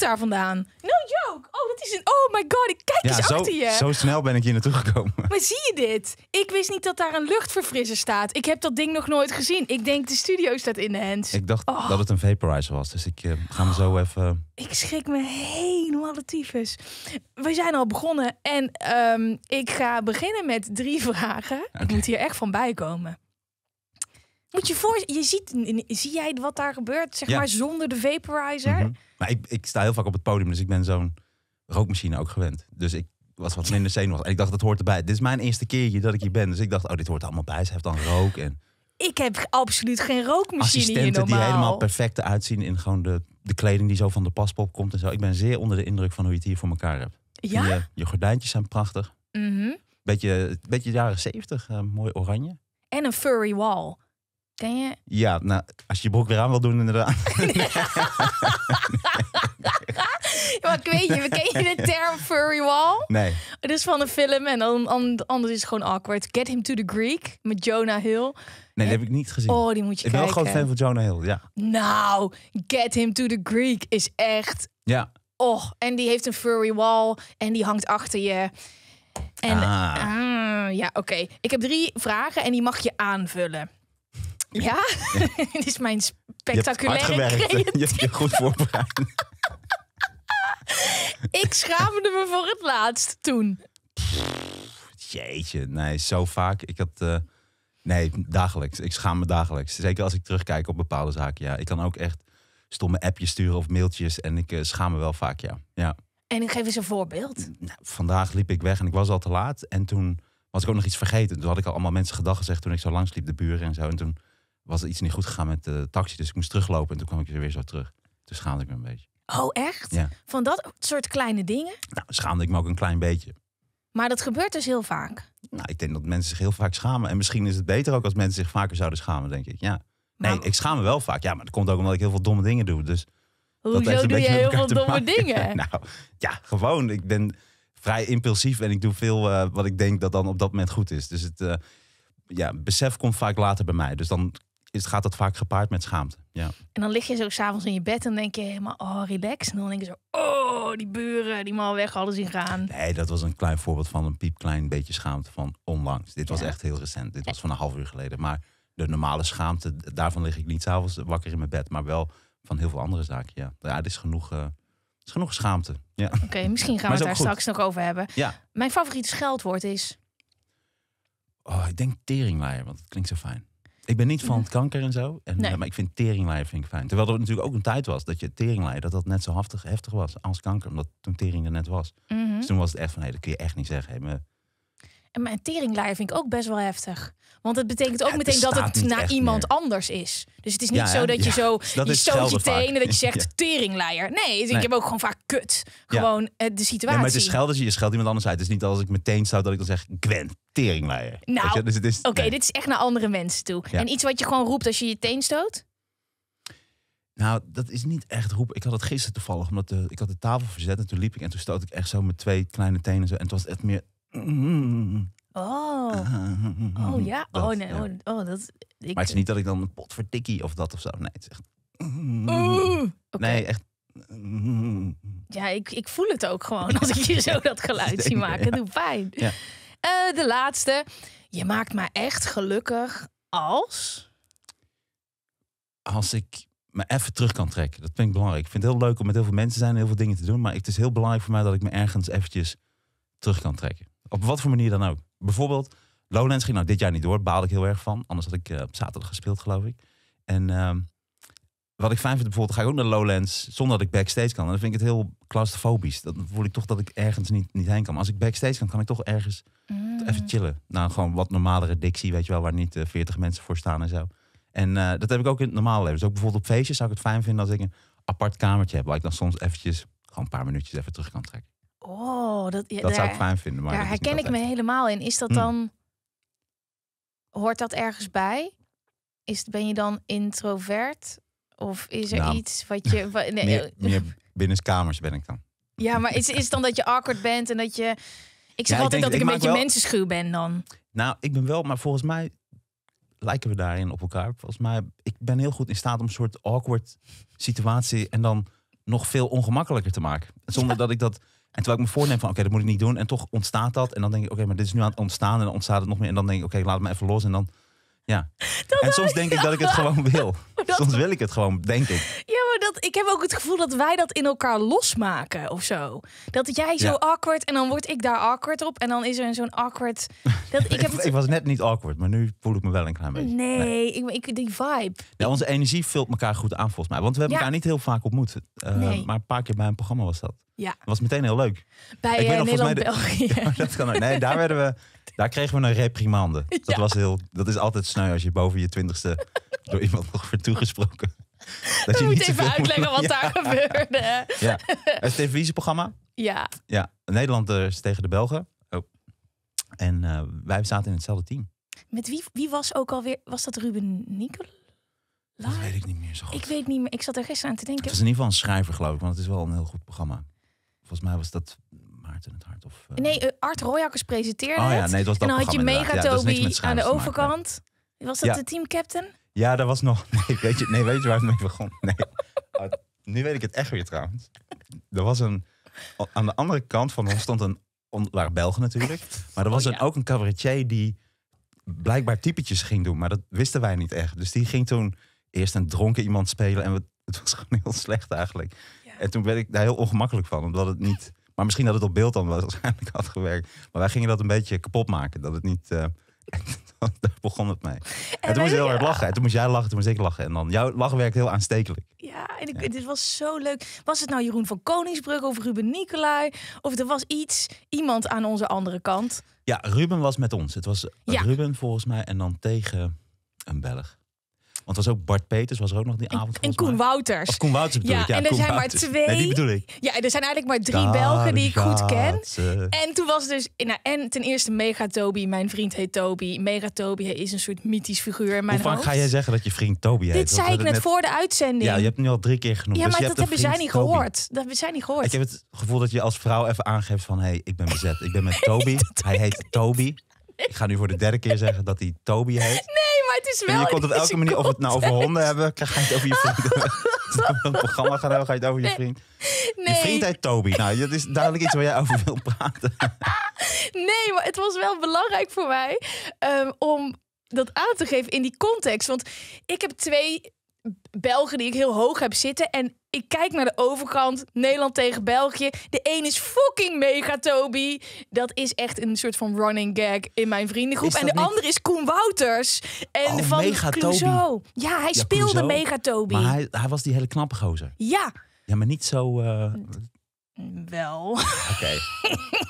daar vandaan. No joke. Oh, dat is een. Oh my god, ik kijk eens achter je. Zo snel ben ik hier naartoe gekomen. Maar zie je dit? Ik wist niet dat daar een luchtverfrisser staat. Ik heb dat ding nog nooit gezien. Ik denk de studio staat in de hand. Ik dacht oh. dat het een vaporizer was. Dus ik uh, ga me zo oh. even. Ik schrik me helemaal de tyfus. We zijn al begonnen en ehm, ik ga beginnen met drie vragen. Ik moet hier echt van bijkomen. Moet je voor, je ziet, zie jij wat daar gebeurt, zeg maar zonder de vaporizer? Mhm. Maar ik, ik sta heel vaak op het podium, dus ik ben zo'n rookmachine ook gewend. Dus ik was wat minder zenuwachtig. En ik dacht, dat hoort erbij. Dit is mijn eerste keertje dat ik hier ben. Dus ik dacht, oh, dit hoort allemaal bij. Ze heeft dan rook. En ik heb absoluut geen rookmachine Assistenten hier normaal. die helemaal perfect uitzien in gewoon de, de kleding die zo van de paspop komt en zo. Ik ben zeer onder de indruk van hoe je het hier voor elkaar hebt. Ja? Je, je gordijntjes zijn prachtig. Mm beetje, beetje jaren zeventig, eh, mooi oranje. En een furry wall. Ken je? Ja, nou, als je je broek weer aan wil doen, inderdaad. nee. maar weet je, ken je de term furry wall? Nee. Het is van een film en dan, anders is het gewoon awkward. Get Him to the Greek met Jonah Hill. Nee, heb ik niet gezien. Oh, die moet je kijken. Ik ben wel groot fan van Jonah Hill, ja. Nou, Get Him to the Greek is echt... Ja. Oh, en die heeft een furry wall en die hangt achter je. En, ah. ah ja, oké. Ik heb drie vragen en die mag je aanvullen. Ja, het is mijn spectaculaire je Je hebt je goed voorbereid. ik schaamde me voor het laatst toen. Jeetje, nee, zo vaak. Ik had... Eh, nee, dagelijks. Ik schaam me dagelijks. Zeker als ik terugkijk op bepaalde zaken. Ja, ik kan ook echt stomme appjes sturen of mailtjes. En ik eh, schaam me wel vaak, ja. ja. En ik geef eens een voorbeeld. Nou, vandaag liep ik weg en ik was al te laat. En toen was ik ook nog iets vergeten. Toen had ik al allemaal mensen gedag gezegd toen ik zo langs liep, de buren en zo. En toen was er iets niet goed gegaan met de taxi. Dus ik moest teruglopen en toen kwam ik weer zo terug. Toen schaamde ik me een beetje. Oh, echt? Van dat soort kleine dingen? Nou, schaamde ik me ook een klein beetje. Maar dat gebeurt dus heel vaak. Nou, ik denk dat mensen zich heel vaak schamen. En misschien is het beter ook als mensen zich vaker zouden schamen, denk ik. Ja. Nee, nou. ik schaam me wel vaak. Ja, maar dat komt ook omdat ik heel veel domme dingen doe. Dus Hoezo doe je heel veel domme dingen? nou, ja, gewoon. Ik ben vrij impulsief en ik doe veel eh, wat ik denk dat dan op dat moment goed is. Dus het eh, ja, besef komt vaak later bij mij. Dus dan gaat dat vaak gepaard met schaamte. Ja. En dan lig je zo s'avonds in je bed en denk je helemaal, oh, relax. En dan denk je zo, oh, die buren, die mal weg, alles in gaan. Nee, dat was een klein voorbeeld van een piepklein beetje schaamte van onlangs. Dit was echt heel recent. Dit was van een half uur geleden. Maar de normale schaamte, daarvan lig ik niet s'avonds wakker in mijn bed. Maar wel van heel veel andere zaken, ja. Ja, het is genoeg... Eh, is genoeg schaamte. Ja. Oké, misschien gaan we het daar straks nog over hebben. Ja. Mijn favoriete scheldwoord is. Oh, ik denk teringlaaier, want het klinkt zo fijn. Ik ben niet van het mhm. kanker en zo. En, Maar ik vind teringlijden vind ik fijn. Terwijl er natuurlijk ook een tijd was dat je teringlijn, dat dat net zo heftig, heftig was als kanker. Omdat toen tering er net was. Mhm. Dus toen was het echt van, hé, hey, dat kun je echt niet zeggen. En mijn teringlaaier vind ik ook best wel heftig. Want het betekent ook meteen dat het naar iemand anders is. Dus het is niet zo dat je zo dat je stoot je tenen dat je zegt teringlijer. Nee, dus ik heb ook gewoon vaak kut. Gewoon eh, de situatie. Ja, maar het is schelden, je, je scheldt iemand anders uit. Het is niet als ik meteen zou dat ik dan zeg Gwen, teringlijer. Nou, dus oké, okay, nee. dit is echt naar andere mensen toe. En iets wat je gewoon roept als je je teen stoot? Nou, dat is niet echt roepen. Ik had het gisteren toevallig, omdat ik had de tafel verzet en toen liep ik en toen stoot ik echt zo met twee kleine tenen zo. En het was echt meer Oh. oh ja. oh nee. Oh, oh, dat, ik... Maar het is niet dat ik dan een pot voor of dat of zo. Nee, het is echt. Nee, echt. Ja, ik, ik voel het ook gewoon als ik je zo dat geluid zie maken. Het pijn. Ja. Eh, de laatste. Je maakt me echt gelukkig als. Als ik me even terug kan trekken. Dat vind ik belangrijk. Ik vind het heel leuk om met heel veel mensen te zijn en heel veel dingen te doen. Maar het is heel belangrijk voor mij dat ik me ergens eventjes terug kan trekken. Op wat voor manier dan ook. Bijvoorbeeld, Lowlands ging nou dit jaar niet door. Baalde ik heel erg van. Anders had ik eh, op zaterdag gespeeld, geloof ik. En ehm, wat ik fijn vind, bijvoorbeeld, ga ik ook naar Lowlands zonder dat ik backstage kan. En dan vind ik het heel claustrofobisch. Dan voel ik toch dat ik ergens niet, niet heen kan. Maar als ik backstage kan, kan ik toch ergens even mm. chillen. Nou, gewoon wat normalere dictie, weet je wel, waar niet uh, eh, 40 mensen voor staan en zo. En eh, dat heb ik ook in het normale leven. Dus ook bijvoorbeeld op feestjes zou ik het fijn vinden als ik een apart kamertje heb. Waar ik dan soms eventjes gewoon een paar minuutjes even terug kan trekken. Oh, dat, dat zou ik fijn vinden. Maar daar herken ik me helemaal in. Is dat hmm. dan. Hoort dat ergens bij? Is, ben je dan introvert? Of is er nou. iets wat je. Wat, nee. meer, eh, ben ik dan. Ja, maar is, is het dan dat je awkward bent en dat je. Ik zeg altijd dat ik, een beetje wel... mensenschuw ben dan. Nou, ik ben wel, maar volgens mij lijken we daarin op elkaar. Volgens mij, ik ben heel goed in staat om een soort awkward situatie en dan nog veel ongemakkelijker te maken. Zonder dat ik dat en terwijl ik me voorneem van, oké, dat moet ik niet doen. En toch ontstaat dat. En dan denk ik, oké, maar dit is nu aan het ontstaan. En dan ontstaat het nog meer. En dan denk ik, oké, okay, laat me even los. En dan ja. en soms denk ik dat ik het gewoon wil. Soms wil ik het gewoon, denk ik. Ja, maar dat, ik heb ook het gevoel dat wij dat in elkaar losmaken of zo. Dat jij zo awkward en dan word ik daar awkward op. En dan is er zo'n awkward... Dat, ik, ik was net niet awkward, maar nu voel ik me wel een klein beetje. Nee, Ik, ik, die vibe. Ja, onze energie vult elkaar goed aan volgens mij. Want we hebben elkaar niet heel vaak ontmoet. Eh, maar een paar keer bij een programma was dat. Ja. Dat was meteen heel leuk. Bij uh, Nederland-België. dat kan Nee, daar werden we daar kregen we een reprimande. Dat, was heel, dat is altijd sneu als je boven je twintigste door iemand nog wordt toegesproken. Dat je, niet moet even uitleggen wat ja. daar gebeurde. Ja. Het televisieprogramma. Ja. ja. Nederlanders eh, tegen de Belgen. Oh. En eh, wij zaten in hetzelfde team. Met wie, wie was ook alweer... Was dat Ruben Nicola? Dat weet ik niet meer zo goed. Ik weet niet meer. Ik zat er gisteren aan te denken. Het is in ieder geval een schrijver, geloof ik. Want het is wel een heel goed programma. Volgens mij was dat in het Hart? Of, eh, Nee, eh, Art Royakkers presenteerde oh, ja, nee, het was dat en dan had je Mega aan de overkant. Was dat ja. de teamcaptain? Ja, dat was nog... Nee, weet je, nee, weet je waar het mee begon? Nee. Oh, nu weet ik het echt weer trouwens. Er was een... Aan de andere kant van ons stond een... Waar Belgen natuurlijk. Maar er was oh een, ook een cabaretier die blijkbaar typetjes ging doen. Maar dat wisten wij niet echt. Dus die ging toen eerst een dronken iemand spelen. En we, het was gewoon heel slecht eigenlijk. En toen werd ik daar heel ongemakkelijk van. Omdat het niet maar misschien dat het op beeld dan waarschijnlijk had gewerkt. Maar wij gingen dat een beetje kapot maken. Dat het niet. Uh, begon het mee. En, toen moest heel hard lachen. En toen moest jij lachen, toen moest ik lachen. En dan, jouw lachen werkt heel aanstekelijk. Ja, en ik, dit was zo leuk. Was het nou Jeroen van Koningsbrug of Ruben Nicolai? Of er was iets, iemand aan onze andere kant? Ja, Ruben was met ons. Het was ja. Ruben volgens mij en dan tegen een Belg. Want was ook Bart Peters, was er ook nog die avond. En, Koen Wouters. Koen Wouters bedoel ja, ik. Ja, en er Koen zijn maar twee. Nee, die bedoel ik. Ja, er zijn eigenlijk maar drie Belgen die ik goed ken. En toen was dus. Nou, en ten eerste Mega Toby. Mijn vriend heet Toby. Mega Toby is een soort mythisch figuur. In mijn Hoe vaak ga jij zeggen dat je vriend Toby heet? Dit zei ik net, voor de uitzending. Ja, je hebt nu al drie keer genoemd. Ja, dus maar dus dat, dat hebben zij niet gehoord. Dat hebben zij niet gehoord. Ik heb het gevoel dat je als vrouw even aangeeft van... hé, hey, ik ben bezet. Ik ben met Toby. hij heet Toby. Ik ga nu voor de derde keer zeggen dat hij Toby heet. Nee het is wel. je komt op elke manier, of het nou over honden hebben, ga je het over je vrienden. Het een programma gaan hebben, ga je het over je vriend. Nee. Je vriend Toby. Nou, dat is duidelijk iets waar jij over wil praten. Nee, maar het was wel belangrijk voor mij ehm, om dat aan te geven in die context. Want ik heb twee Belgen die ik heel hoog heb zitten. En ik kijk naar de overkant, Nederland tegen België. De een is fucking mega, Toby. Dat is echt een soort van running gag in mijn vriendengroep. En de andere is Koen Wouters. En oh, van mega Toby. Ja, hij speelde mega Toby. Maar hij, hij, was die hele knappe gozer. Ja. Ja, maar niet zo... Eh, Wel. Oké. Okay.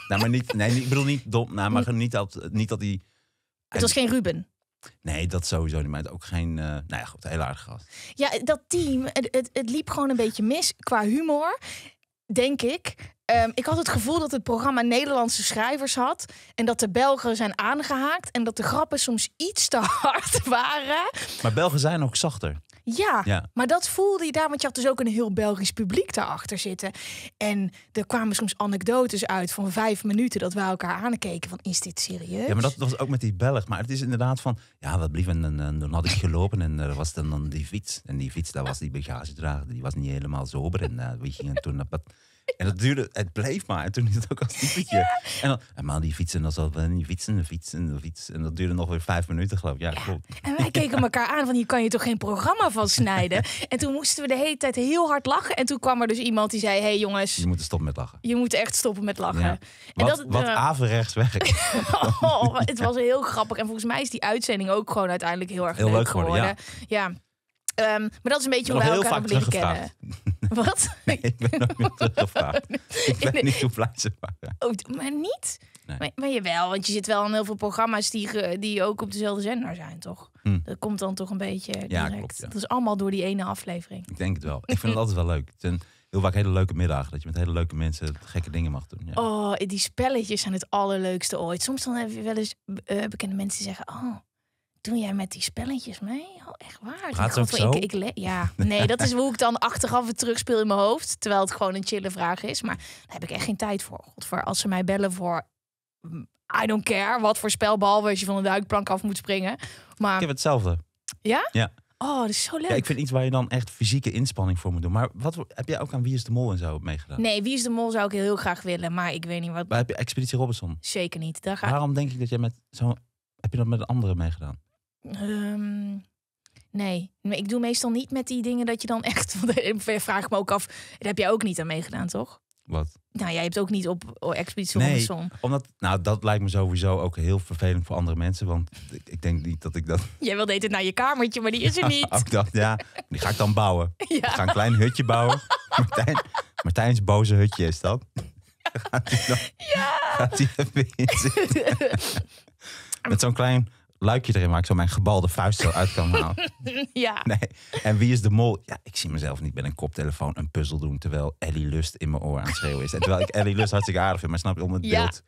nou, maar niet... Nee, ik bedoel niet dom. Nou, maar niet dat, niet dat hij... Het was geen Ruben. Nee, dat sowieso niet. Maar ook geen. Uh, nou ja, goed, heel aardig gast. Ja, dat team, het, het, liep gewoon een beetje mis qua humor, denk ik. Ehm, ik had het gevoel dat het programma Nederlandse schrijvers had. En dat de Belgen zijn aangehaakt. En dat de grappen soms iets te hard waren. Maar Belgen zijn ook zachter. Ja, maar dat voelde je daar, want je had dus ook een heel Belgisch publiek daarachter zitten. En er kwamen soms anekdotes uit van vijf minuten dat wij elkaar aankeken van is dit serieus? Ja, maar dat was ook met die Belg. Maar het is inderdaad van, ja, wat blief en, en, dan had ik gelopen en er was dan, dan die fiets. En die fiets, dat was die bagagedrager, die was niet helemaal sober. En eh, we gingen toen naar. En dat duurde, het bleef maar. En toen is het ook als typetje. Ja. En dan, en die fietsen, dan zat die fietsen, fietsen, fietsen. En dat duurde nog weer vijf minuten, geloof ik. Ja, ja. En wij keken elkaar aan van, hier kan je toch geen programma van snijden? en toen moesten we de hele tijd heel hard lachen. En toen kwam er dus iemand die zei, hey jongens. Je moet stoppen met lachen. Je moet echt stoppen met lachen. En wat, dat, wat eh, averechts oh, het was heel grappig. En volgens mij is die uitzending ook gewoon uiteindelijk heel erg heel leuk, leuk geworden. ja. Ehm, maar dat is een beetje hoe wij elkaar hebben leren kennen. Wat? ik ben nog niet teruggevraagd. ik ben niet hoe blij ze waren. Oh, maar niet? Maar, maar jawel, want je zit wel aan heel veel programma's die, die ook op dezelfde zender zijn, toch? Hm. Dat komt dan toch een beetje direct. Dat is allemaal door die ene aflevering. Ik denk het wel. Ik vind het altijd wel leuk. Het heel vaak hele leuke middagen. Dat je met hele leuke mensen gekke dingen mag doen. Ja. Oh, die spelletjes zijn het allerleukste ooit. Soms dan heb je wel eens eh, bekende mensen die zeggen... Oh, Doe jij met die spelletjes mee? Oh, echt waar? Gaat zo? Ik, ik, ja, nee, dat is hoe ik dan achteraf het terugspeel in mijn hoofd. Terwijl het gewoon een chille vraag is. Maar daar heb ik echt geen tijd voor. God, als ze mij bellen voor... Mm, I don't care wat voor spel, behalve als je van een duikplank af moet springen. Maar... Ik heb hetzelfde. Ja? Ja. Oh, dat is zo leuk. Ja, ik vind iets waar je dan echt fysieke inspanning voor moet doen. Maar wat heb jij ook aan Wie is de Mol en zo meegedaan? Nee, Wie is de Mol zou ik heel graag willen, maar ik weet niet wat. Maar heb je Expeditie Robinson? Zeker niet. Daar ga... Waarom denk ik dat jij met zo'n heb je dat met een andere meegedaan? Um, nee, ik doe meestal niet met die dingen dat je dan echt. vraag me ook af, daar heb jij ook niet aan meegedaan, toch? Wat? Nou, jij hebt ook niet op oh, Expeditie nee, Omdat, nou, dat lijkt me sowieso ook heel vervelend voor andere mensen. Want ik, ik denk niet dat ik dat. Jij wilde het naar je kamertje, maar die is er niet. Ik dacht, ja. Die ga ik dan bouwen. Ik ga een klein hutje bouwen. Martijn, Martijn's boze hutje is dat. Gaat hij dan? Ja. even in Met zo'n klein luikje erin waar ik zo mijn gebalde vuist zo uit kan halen. ja. Nee. En wie is de mol? Ja, ik zie mezelf niet met een koptelefoon een puzzel doen terwijl Ellie Lust in mijn oor aan het schreeuwen is. En terwijl ik Ellie Lust hartstikke aardig vind, maar snap je om het beeld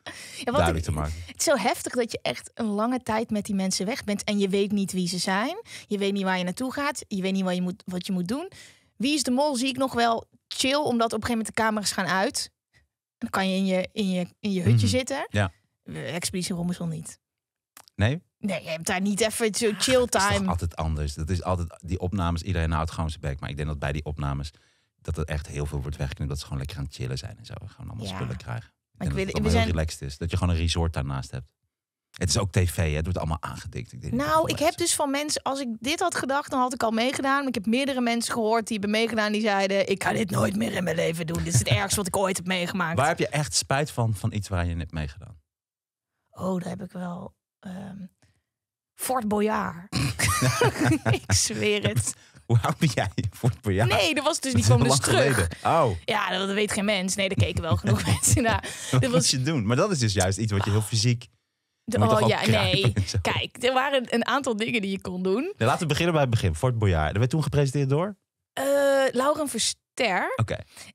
ja, duidelijk te maken. Het is zo heftig dat je echt een lange tijd met die mensen weg bent en je weet niet wie ze zijn. Je weet niet waar je naartoe gaat. Je weet niet wat je moet, wat je moet doen. Wie is de mol zie ik nog wel chill, omdat op een gegeven moment de camera's gaan uit. dan kan je in je, in je, in je hutje mhm. zitten. Ja. Expeditie Robinson niet. Nee? Nee, je hebt daar niet even zo chill time. Dat is altijd anders. Dat is altijd die opnames. Iedereen houdt gewoon zijn bek. Maar ik denk dat bij die opnames dat er echt heel veel wordt weggeknipt. Dat ze gewoon lekker aan chillen zijn en zo. Gewoon allemaal spullen krijgen. Ik, ik dat het we zijn... heel relaxed is. Dat je gewoon een resort daarnaast hebt. Het is ook tv, hè? het wordt allemaal aangedikt. Ik denk nou, ik heb dus van mensen, als ik dit had gedacht, dan had ik al meegedaan. ik heb meerdere mensen gehoord die hebben meegedaan, die zeiden: Ik ga dit nooit meer in mijn leven doen. Dit is het ergste wat ik ooit heb meegemaakt. Waar heb je echt spijt van, van iets waar je niet meegedaan? Oh, daar heb ik wel. Ehm, Fort Boyard. ik zweer het. Hoe oud ben jij? Fort Boyard? Nee, dat was dus, niet van dus terug. Oh. Ja, dat weet geen mens. Nee, daar keken wel genoeg mensen naar. Dat wat was... je doen? Maar dat is dus juist iets wat je heel fysiek... oh ja, nee. Kijk, er waren een aantal dingen die je kon doen. laten we beginnen bij het begin. Fort Boyard. Dat werd toen gepresenteerd door? Uh, eh, Lauren Ter.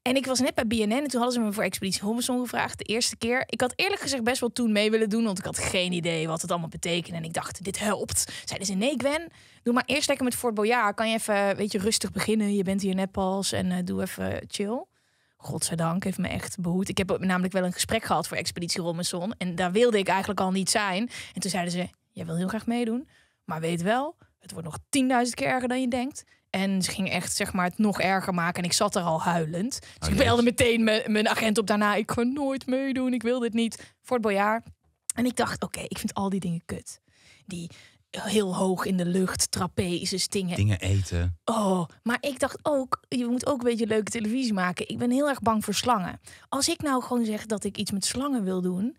En ik was net bij BNN en toen hadden ze me voor Expeditie Robinson gevraagd. De eerste keer. Ik had eerlijk gezegd best wel toen mee willen doen, want ik had geen idee wat het allemaal betekende. En ik dacht, dit helpt. Zeiden ze, nee Gwen, doe maar eerst lekker met Fort Boyard. Kan je even, weet je, rustig beginnen. Je bent hier net pas en eh, doe even chill. Godzijdank heeft me echt behoed. Ik heb namelijk wel een gesprek gehad voor Expeditie Robinson. En daar wilde ik eigenlijk al niet zijn. En toen zeiden ze, jij wil heel graag meedoen. Maar weet wel, het wordt nog tienduizend keer erger dan je denkt. En ze ging echt zeg maar, het nog erger maken. En ik zat er al huilend. Dus oh, ik belde meteen mijn agent op daarna. Ik ga nooit meedoen. Ik wil dit niet. Voor het bojaar. En ik dacht, oké, ik vind al die dingen kut. Die heel hoog in de lucht, trapezes, dingen. Dingen eten. Oh, maar ik dacht ook, je moet ook een beetje leuke televisie maken. Ik ben heel erg bang voor slangen. Als ik nou gewoon zeg dat ik iets met slangen wil doen,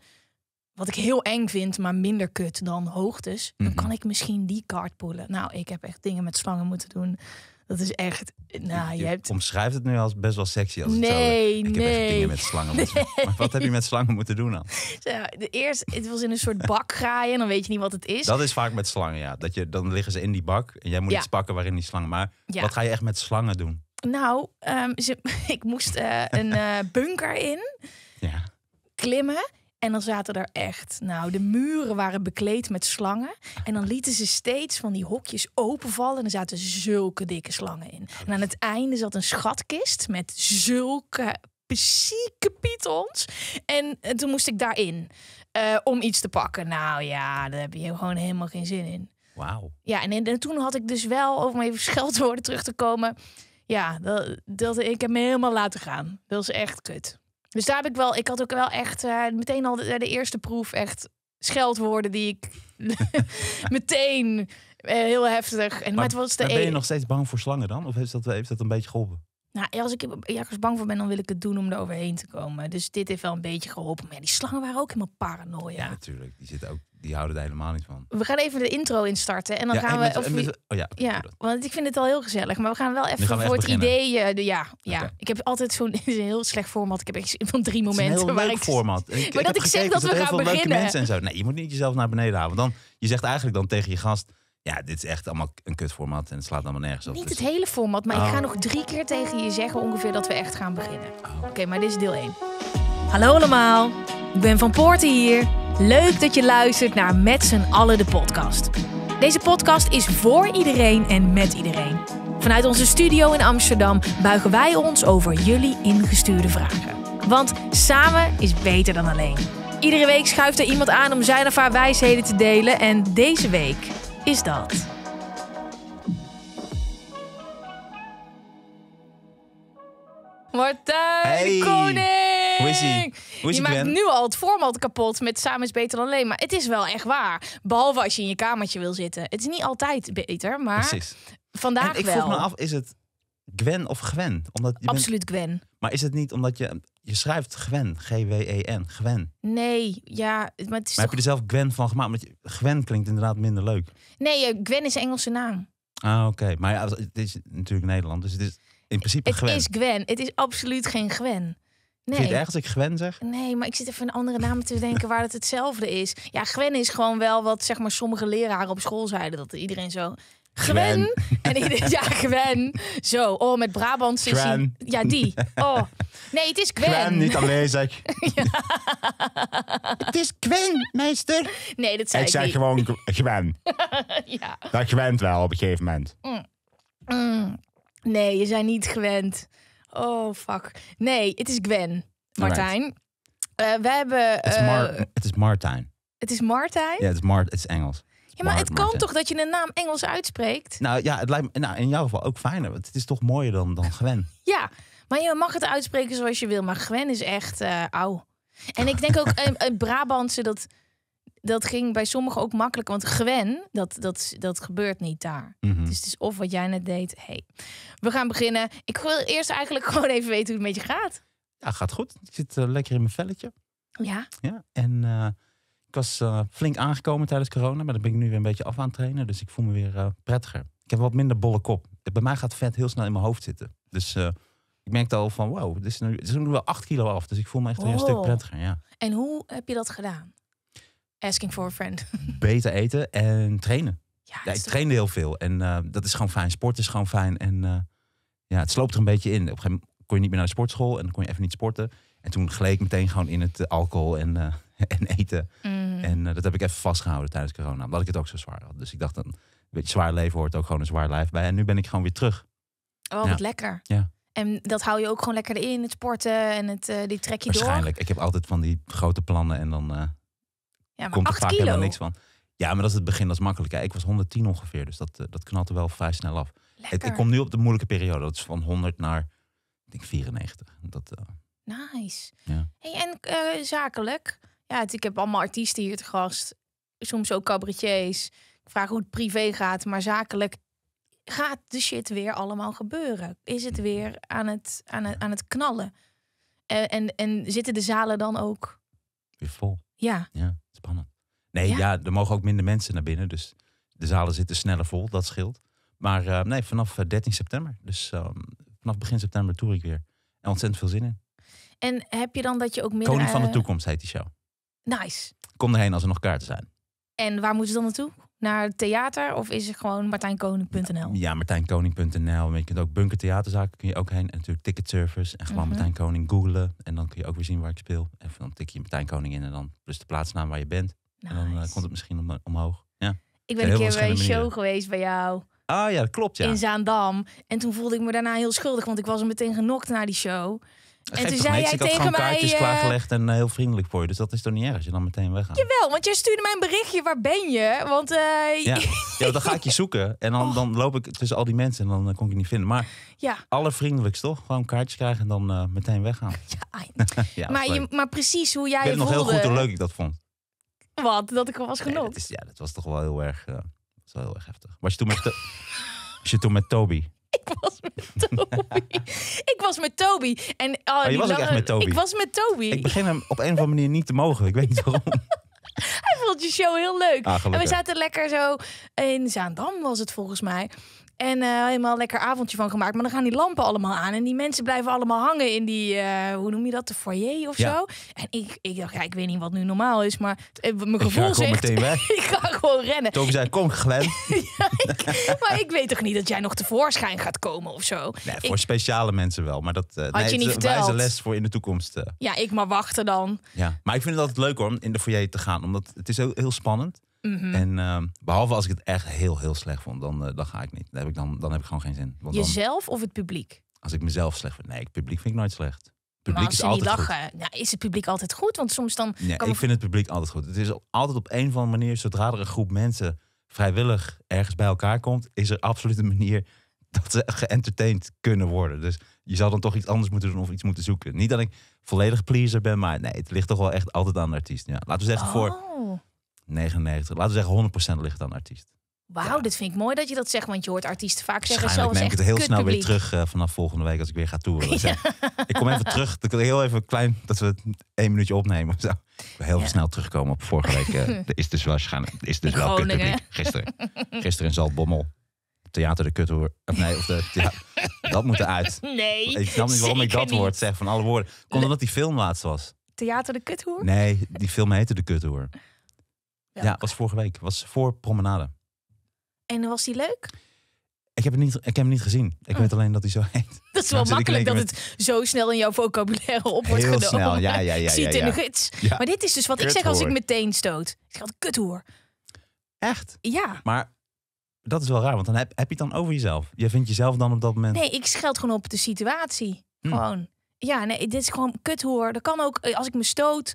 wat ik heel eng vind, maar minder kut dan hoogtes, dan mhm. kan ik misschien die card poelen. Nou, ik heb echt dingen met slangen moeten doen. Dat is echt. Nou, je, hebt... omschrijft het nu als best wel sexy. Als nee, het zo, ik nee. heb echt dingen met slangen. Moeten, maar wat heb je met slangen moeten doen dan? de eerst, het was in een soort bak graaien, dan weet je niet wat het is. Dat is vaak met slangen, ja. Dat je, dan liggen ze in die bak en jij moet iets pakken waarin die slangen. Maar wat ga je echt met slangen doen? Nou, ehm, ik moest eh, een eh, bunker in. Ja. Klimmen. En dan zaten er echt, nou, de muren waren bekleed met slangen. En dan lieten ze steeds van die hokjes openvallen. En er zaten zulke dikke slangen in. En aan het einde zat een schatkist met zulke zieke pythons. En eh, toen moest ik daarin eh, om iets te pakken. Nou ja, daar heb je gewoon helemaal geen zin in. Wauw. Ja, en, en, toen had ik dus wel, over mijn even scheldwoorden terug te komen. Ja, dat, dat, ik heb me helemaal laten gaan. Dat is echt kut. Dus daar heb ik wel, ik had ook wel echt eh, meteen al de, eerste proef echt scheldwoorden die ik meteen eh, heel heftig. En maar, het was de maar ben je e- nog steeds bang voor slangen dan? Of heeft dat, heeft dat een beetje geholpen? Nou, als ik ergens bang voor ben, dan wil ik het doen om er overheen te komen. Dus dit heeft wel een beetje geholpen. Maar die slangen waren ook helemaal paranoia. Ja, natuurlijk. Die zitten ook die houden er helemaal niet van. We gaan even de intro instarten en dan gaan we. Of, oh ja, want ik vind het al heel gezellig. Maar we gaan wel even voor het idee. Eh, ja, ja. ik heb altijd zo'n heel slecht format. Ik heb echt van drie momenten. Een waar ik, format. Ik, maar dat ik zeg dat we gaan beginnen. en zo. Nee, je moet niet jezelf naar beneden halen. Want dan, je zegt eigenlijk dan tegen je gast. Ja, dit is echt allemaal een kutformat en het slaat allemaal nergens op. Niet dus het hele format, maar ik oh. ga nog drie keer tegen je zeggen ongeveer dat we echt gaan beginnen. Oh. Oké, maar dit is deel 1. Hallo allemaal, ik ben Van Poorten hier. Leuk dat je luistert naar Met z'n allen de podcast. Deze podcast is voor iedereen en met iedereen. Vanuit onze studio in Amsterdam buigen wij ons over jullie ingestuurde vragen. Want samen is beter dan alleen. Iedere week schuift er iemand aan om zijn of haar wijsheden te delen. En deze week is dat. Martijn hey. Koning! Hoe is hij? je maakt nu al het format kapot met samen is beter dan alleen. Maar het is wel echt waar. Behalve als je in je kamertje wil zitten. Het is niet altijd beter, maar Precies. vandaag en ik wel. Ik vroeg me af, is het Gwen of Gwen? Omdat je Absoluut Gwen. Maar is het niet omdat je... Je schrijft Gwen, G-W-E-N, Gwen. Nee, ja, maar het is Maar heb je er zelf Gwen van gemaakt? Want Gwen klinkt inderdaad minder leuk. Nee, eh, Gwen is een Engelse naam. Ah, oké. Maar ja, het is natuurlijk Nederland, dus het is in principe Gwen. Het is Gwen. Het is absoluut geen Gwen. Nee. Vind het erg als ik Gwen zeg? Nee, maar ik zit even een andere naam te denken waar het hetzelfde is. Ja, Gwen is gewoon wel wat zeg maar sommige leraren op school zeiden. Dat iedereen zo... Gwen. En iedereen, ja, Gwen. Zo, oh, met Brabants is Ja, die. Oh. Nee, het is Gwen. Gwen, niet aanwezig. ja. Het is Gwen, meester. Nee, dat zei ik, ik zei gewoon Gwen. ja. Dat gewend wel op een gegeven moment. Mm. Mm. Nee, je zijn niet gewend. Oh, fuck. Nee, het is Gwen, Martijn. Uh, we hebben... Het is, eh, Mar- het is Martijn. het is Martijn? Ja, het is, Mar het is Engels. Ja, maar het kan toch dat je een naam Engels uitspreekt? Nou ja, het lijkt me nou, in jouw geval ook fijner. Want het is toch mooier dan, dan Gwen. Ja, maar je mag het uitspreken zoals je wil. Maar Gwen is echt eh, auw. En ik denk ook een eh, Brabantse dat dat ging bij sommigen ook makkelijk. Want gewen dat, dat, dat gebeurt niet daar. Mhm. Dus het is of wat jij net deed. hey, we gaan beginnen. Ik wil eerst eigenlijk gewoon even weten hoe het met je gaat. Ja, gaat goed. Ik zit eh, lekker in mijn velletje. Ja? Ja, en eh, ik was eh, flink aangekomen tijdens corona. Maar dan ben ik nu weer een beetje af aan het trainen. Dus ik voel me weer prettiger. Ik heb wat minder bolle kop. Bij mij gaat vet heel snel in mijn hoofd zitten. Dus ik merkte al van, wow, dit is nu, het is nu wel acht kilo af. Dus ik voel me echt een stuk prettiger, ja. En hoe heb je dat gedaan? Asking for a friend. Beter eten en trainen. Ja, ik trainde heel veel. En eh, dat is gewoon fijn. Sport is gewoon fijn. En eh, ja, het sloopt er een beetje in. Op een gegeven moment kon je niet meer naar de sportschool. En dan kon je even niet sporten. En toen gleed ik meteen gewoon in het eh, alcohol en, en eten. Mhm. En dat heb ik even vastgehouden tijdens corona. Omdat ik het ook zo zwaar had. Dus ik dacht, een beetje zwaar leven hoort ook gewoon een zwaar lijf bij. En nu ben ik gewoon weer terug. Oh, wat lekker. Ja. En dat hou je ook gewoon lekker in, het sporten en het, die trek je door? Waarschijnlijk. Ik heb altijd van die grote plannen en dan maar komt er vaak kilo. helemaal niks van. Ja, maar dat is het begin, dat is makkelijk. ik was 110 ongeveer, dus dat, eh, dat knalte wel vrij snel af. ik kom nu op de moeilijke periode. Dat is van 100 naar, ik denk 94. Dat, eh, nice. Ja. Hey, en eh, zakelijk? Ja, ik heb allemaal artiesten hier te gast. Soms ook cabaretiers. Ik vraag hoe het privé gaat, maar zakelijk gaat de shit weer allemaal gebeuren? Is het weer aan het, aan het, aan het knallen? En, en, en zitten de zalen dan ook... Weer vol. Ja. Ja, spannend. Nee, ja. er mogen ook minder mensen naar binnen. Dus de zalen zitten sneller vol, dat scheelt. Maar eh, nee, vanaf 13 eh, september. Dus ehm, vanaf begin september tour ik weer. En ontzettend veel zin in. En heb je dan dat je ook meer... Koning van de eh, Toekomst heet die show. Nice. Kom erheen als er nog kaarten zijn. En waar moeten ze dan naartoe? naar het theater of is het gewoon martijnkoning.nl? Ja, martijnkoning.nl. Je kunt ook Theaterzaken kun je ook heen. En natuurlijk Ticket Service. En gewoon mhm. MartijnKoning googelen Martijn Koning googlen. En dan kun je ook weer zien waar ik speel. En dan tik je Martijn Koning in en dan plus de plaatsnaam waar je bent. En dan eh, komt het misschien om, eh, omhoog. Ja. Ik ben een keer bij een show geweest bij jou. Ah ja, dat klopt ja. In Zaandam. En toen voelde ik me daarna heel schuldig, want ik was er meteen genokt naar die show en toen zei jij tegen mij... Ik eh, had klaargelegd en eh, heel vriendelijk voor je. Dus dat is toch niet erg als je dan meteen weggaat? Jawel, want jij stuurde mij een berichtje. Waar ben je? Want... Uh... Ja. ja, dan ga ik je zoeken. En dan, oh. dan loop ik tussen al die mensen en dan kon ik je niet vinden. Maar ja. allervriendelijkst toch? Gewoon kaartjes krijgen en dan meteen weggaan. Ja, maar, je, maar precies hoe jij ik je voelde. nog heel goed hoe leuk ik dat vond. Wat? Dat ik al was genoemd? ja, dat was toch wel heel erg... was wel heel erg heftig. Was je toen met, was je toen met Toby? ik was met Toby. ik was met Toby. En, oh, oh je was lange... echt met Toby? Ik was met Toby. Ik begin hem op een of andere manier niet te mogen. Ik weet niet waarom. Hij vond je show heel leuk. Ah, en we zaten lekker zo in Zaandam was het volgens mij. En eh, helemaal een lekker avondje van gemaakt. Maar dan gaan die lampen allemaal aan. En die mensen blijven allemaal hangen in die, eh, hoe noem je dat, de foyer of zo. En ik, ik dacht, ik weet niet wat nu normaal is. Maar eh, mijn gevoel zegt, ik ga gewoon rennen. Toen zei, kom Glenn. maar ik weet toch niet dat jij nog tevoorschijn gaat komen of zo. Nee, voor speciale mensen wel. Maar dat had je niet verteld. is les voor in de toekomst. Ja, ik maar wachten dan. Ja, maar ik vind het altijd leuk om in de foyer te gaan. Omdat het is heel, heel spannend. Mhm. En ehm, behalve als ik het echt heel, heel slecht vond, dan, eh, dan ga ik niet. Dan heb ik, dan, dan heb ik gewoon geen zin. Want Jezelf of het publiek? Als ik mezelf slecht vind. Nee, het publiek vind ik nooit slecht. publiek maar als ze niet lachen, nou, is het publiek altijd goed? Want soms dan... Nee, ik vind het publiek altijd goed. Het is altijd op een of andere manier, zodra er een groep mensen vrijwillig ergens bij elkaar komt, is er absoluut een manier dat ze geëntertaind kunnen worden. Dus je zou dan toch iets anders moeten doen of iets moeten zoeken. Niet dat ik volledig pleaser ben, maar nee, het ligt toch wel echt altijd aan de artiest. Ja. Laten we zeggen, voor oh. 99, laten we zeggen 100% ligt aan artiest. Wauw, dit vind ik mooi dat je dat zegt, want je hoort artiesten vaak zeggen. Zo neem ik het heel snel weer terug eh, vanaf volgende week als ik weer ga toeren. Ik kom even terug, ik wil heel even klein dat we het één minuutje opnemen. Zo. Heel snel terugkomen op vorige week. Uh, is dus waarschijnlijk is dus wel Gisteren, gisteren in Zaltbommel. Theater de Kuthoer. Of nee, of de, ja, dat moet eruit. Nee. Ik kan niet waarom ik dat woord zeg van alle woorden. Komt dat die film laatst was. Theater de kuthoer? Nee, die film heette de kuthoer. Ja, was vorige week. Was voor Promenade. En was die leuk? Ik heb, het niet, ik heb hem niet gezien. Ik oh. weet alleen dat hij zo heet. Dat is wel makkelijk dat het zo snel in jouw vocabulaire op wordt Heel genomen. Snel. Ja, ja, ja, ik het in de gids. Maar dit is dus wat ik zeg als ik meteen stoot. Ik zeg altijd hoor Echt? Ja. Maar dat is wel raar, want dan heb, heb je het dan over jezelf. Je vindt jezelf dan op dat moment... Nee, ik scheld gewoon op de situatie. Hmm. Gewoon. Ja, nee, dit is gewoon hoor Dat kan ook eh, als ik me stoot.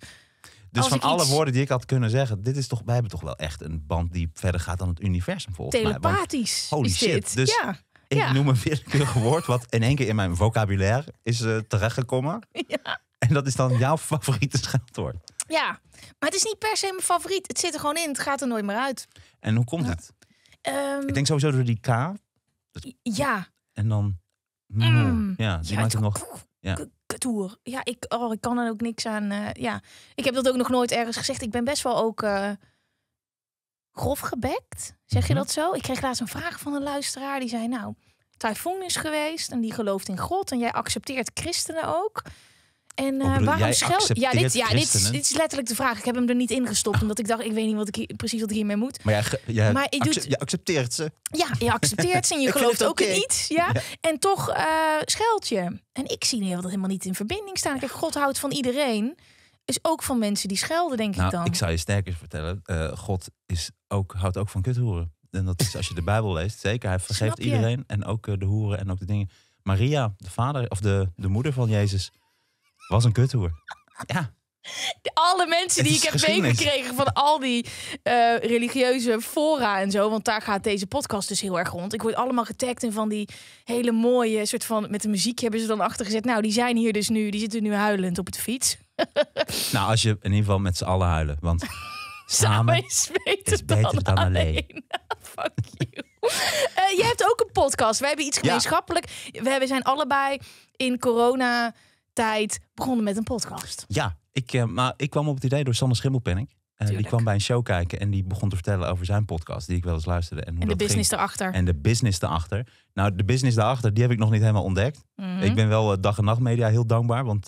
Dus van alle woorden die ik had kunnen zeggen, dit is toch, wij hebben toch wel echt een band die verder gaat dan het universum volgens mij. Telepathisch holy shit. Dus ja. ik noem een willekeurig woord wat in één keer in mijn vocabulaire is eh, terechtgekomen. Ja. En dat is dan jouw favoriete scheldwoord. Ja, maar het is niet per se mijn favoriet. Het zit er gewoon in, het gaat er nooit meer uit. En hoe komt het? Ehm, ik denk sowieso door die K. Ja. En dan... Mm. Mm. ja, die maakt het nog... Ja tour. Ja, ik, oh, ik kan er ook niks aan. Eh, ja, ik heb dat ook nog nooit ergens gezegd. Ik ben best wel ook uh, grof gebekt. Zeg je mhm. dat zo? Ik kreeg laatst een vraag van een luisteraar. Die zei, nou, tyfoon is geweest en die gelooft in God. En jij accepteert christenen ook. En eh, waarom scheld Ja, dit, ja dit, is, dit is letterlijk de vraag. Ik heb hem er niet ingestopt, omdat ik dacht, ik weet niet wat ik hier, precies wat ik hiermee moet. Maar, jij, jij je accepteert ze. Ja, je accepteert ze en je gelooft ook in iets. Ja? En toch uh, scheld je. En ik zie dat helemaal niet in verbinding staan. Kijk, God houdt van iedereen. Is ook van mensen die schelden, denk ik nou, dan. Ik zou je sterker vertellen, eh, God is ook, houdt ook van kuthoeren. En dat is als je de Bijbel leest, zeker. Hij vergeeft iedereen en ook de hoeren en ook de dingen. Maria, de vader of de, de moeder van Jezus was een kuttoer. Ja. Alle mensen die ik heb meegekregen van al die eh, religieuze fora en zo. Want daar gaat deze podcast dus heel erg rond. Ik word allemaal getagd in van die hele mooie soort van... Met de muziek hebben ze dan achtergezet. Nou, die zijn hier dus nu. Die zitten nu huilend op het fiets. nou, als je in ieder geval met z'n allen huilen. Want samen is beter, beter dan, alleen. Fuck you. uh, jij hebt ook een podcast. Wij hebben iets gemeenschappelijk. Ja. We zijn allebei in corona tijd begonnen met een podcast. Ja, ik, eh, maar ik kwam op het idee door Sander Schimmelpenning. Uh, die kwam bij een show kijken en die begon te vertellen over zijn podcast, die ik wel eens luisterde. En, hoe en de business erachter. En de business erachter. Nou, de business daarachter, die heb ik nog niet helemaal ontdekt. Mhm. Ik ben wel eh, dag en nacht media heel dankbaar, want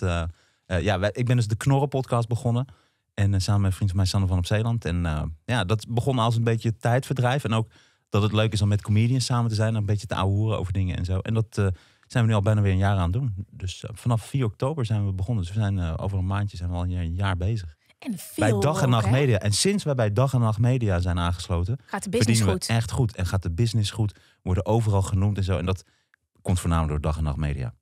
ja, ik ben dus de Knorren podcast begonnen. En samen met vriend van mij, Sander van op Zeeland. En ja, dat begon als een beetje tijdverdrijf. En ook dat het leuk is om met comedians samen te zijn. En een beetje te ouwen over dingen en zo. En dat zijn we nu al bijna weer een jaar aan het doen. Dus eh, vanaf 4 oktober zijn we begonnen. Dus we zijn eh, over een maandje zijn we al een jaar, bezig. En veel bij dag en nacht media. En sinds we bij dag en nacht media zijn aangesloten, gaat de business goed. echt goed. En gaat de business goed, worden overal genoemd en zo. En dat komt voornamelijk door dag en nacht media.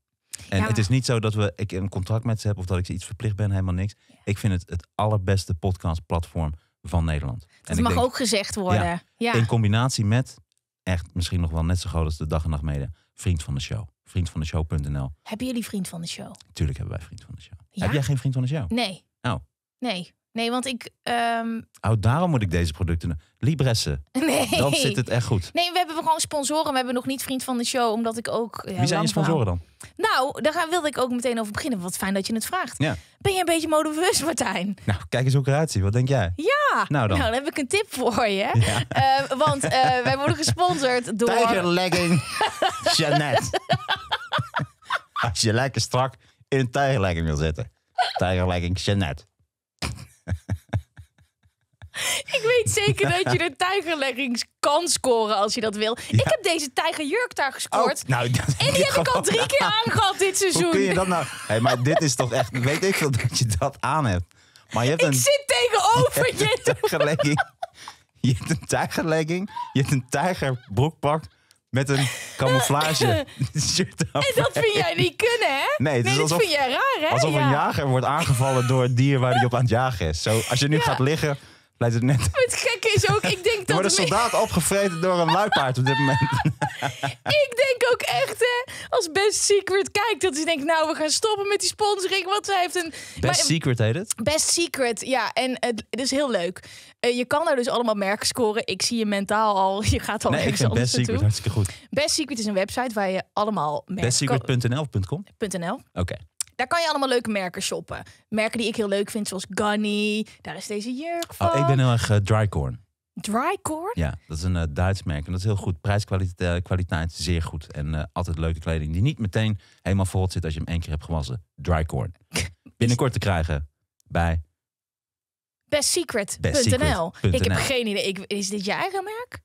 En het is niet zo dat we, ik een contract met ze heb of dat ik ze iets verplicht ben, helemaal niks. Ik vind het het allerbeste podcastplatform van Nederland. Dat mag ook gezegd worden. Ja, in combinatie met echt misschien nog wel net zo groot als de dag en nacht media, vriend van de show vriendvandeshow.nl. Hebben jullie vriend van de show? Tuurlijk hebben wij vriend van de show. Heb jij geen vriend van de show? Nee. Nou. Nee. Nee, want ik. Um... Oh, daarom moet ik deze producten. Libresse. Nee. Dan zit het echt goed. Nee, we hebben gewoon sponsoren. We hebben nog niet vriend van de show, omdat ik ook. Ja, Wie zijn je sponsoren dan? Nou, daar wilde ik ook meteen over beginnen. Wat fijn dat je het vraagt. Ja. Ben je een beetje modebewust, Martijn? Nou, kijk eens hoe creatief. Wat denk jij? Ja. Nou, dan, nou, heb ik een tip voor je. Ja. Eh, want eh, wij worden gesponsord door. Tiger legging. Jeannette. als je lekker strak in een tijgerlegging wil zitten. Tijgerlegging Jeanette. Ik weet zeker dat je de tijgerleggings kan scoren als je dat wil. Ik heb deze tijgerjurk daar gescoord. Oh, nou, en die heb ik al drie keer aangehad dit seizoen. Hoe kun je dat nou? Hey, maar dit is toch echt... Weet ik veel dat je dat aan hebt. Maar je hebt ik zit tegenover je. een Je hebt een tijgerlegging. Je hebt een tijgerbroekpak met een camouflage shirt En dat vind jij niet kunnen, hè? Nee, dat vind jij raar, hè? Alsof een jager wordt aangevallen door het dier waar hij op aan het jagen is. Zo, als je nu gaat liggen, lijkt het net. het gekke is ook, ik denk dat... Er wordt een soldaat opgevreten door een luipaard op dit moment. ik denk ook echt, hè, als Best Secret kijkt, dat ze denkt, nou, we gaan stoppen met die sponsoring, want zij heeft een... Best Secret heet het? Best Secret, ja. En het, is heel leuk. Eh, je kan daar dus allemaal merken scoren. Ik zie je mentaal al, je gaat al nee, ik anders Best Secret hartstikke goed. Best Secret is een website waar je allemaal merken... Bestsecret.nl.com? Oké. Daar kan je allemaal leuke merken shoppen. Merken die ik heel leuk vind, zoals Gunny. Daar is deze jurk van. Oh, ik ben heel erg uh, eh, Drycorn. Drycorn? Ja, dat is een eh, Duits merk. En dat is heel goed. Prijskwaliteit eh, kwaliteit, zeer goed. En altijd leuke kleding die niet meteen helemaal vol zit als je hem één keer hebt gewassen. Drycorn. Binnenkort te krijgen bij... Bestsecret.nl. Ik heb geen idee. is dit je eigen merk?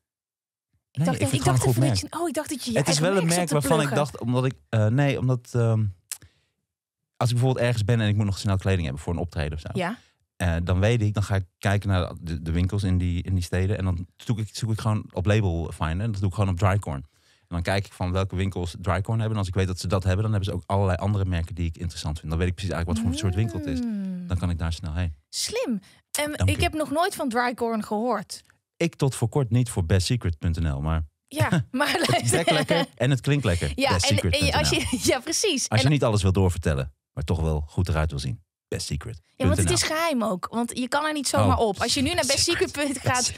Ik dacht, ik, ik dacht, merk. Je, oh, ik dacht dat je Het is wel een merk waarvan ik dacht, omdat ik... nee, omdat... Ehm, als ik bijvoorbeeld ergens ben en ik moet nog snel kleding hebben voor een optreden of zo. Ja. Eh, dan weet ik, dan ga ik kijken naar de, de, winkels in die, in die steden. En dan zoek ik, zoek ik gewoon op label finder. En dat doe ik gewoon op drycorn. En dan kijk ik van welke winkels drycorn hebben. En als ik weet dat ze dat hebben, dan hebben ze ook allerlei andere merken die ik interessant vind. Dan weet ik precies eigenlijk wat voor soort winkel het is. Hmm. Dan kan ik daar snel heen. Slim. Um, ik heb nog nooit van drycorn gehoord. Ik tot voor kort niet voor bestsecret.nl, maar... Ja, maar het lekker en het klinkt lekker. Ja, en, als je, ja precies. Als je niet alles wil doorvertellen maar toch wel goed eruit wil zien. Best Secret. Ja, want het is geheim ook. Want je kan er niet zomaar oh, op. Als je nu naar Best Secret gaat,